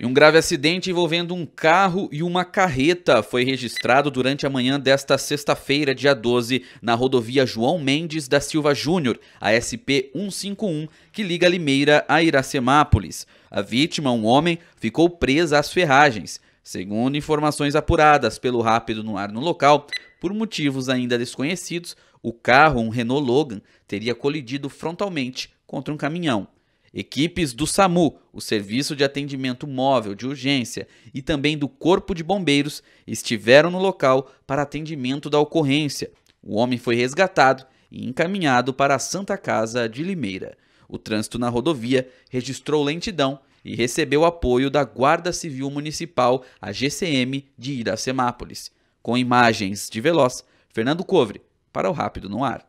E um grave acidente envolvendo um carro e uma carreta foi registrado durante a manhã desta sexta-feira, dia 12, na rodovia João Mendes da Silva Júnior, a SP 151, que liga Limeira a Iracemápolis. A vítima, um homem, ficou presa às ferragens. Segundo informações apuradas pelo Rápido no Ar no local, por motivos ainda desconhecidos, o carro, um Renault Logan, teria colidido frontalmente contra um caminhão. Equipes do SAMU, o Serviço de Atendimento Móvel de Urgência, e também do Corpo de Bombeiros estiveram no local para atendimento da ocorrência. O homem foi resgatado e encaminhado para a Santa Casa de Limeira. O trânsito na rodovia registrou lentidão e recebeu apoio da Guarda Civil Municipal, a GCM, de Iracemápolis. Com imagens de Veloz, Fernando Covre, para o Rápido no Ar.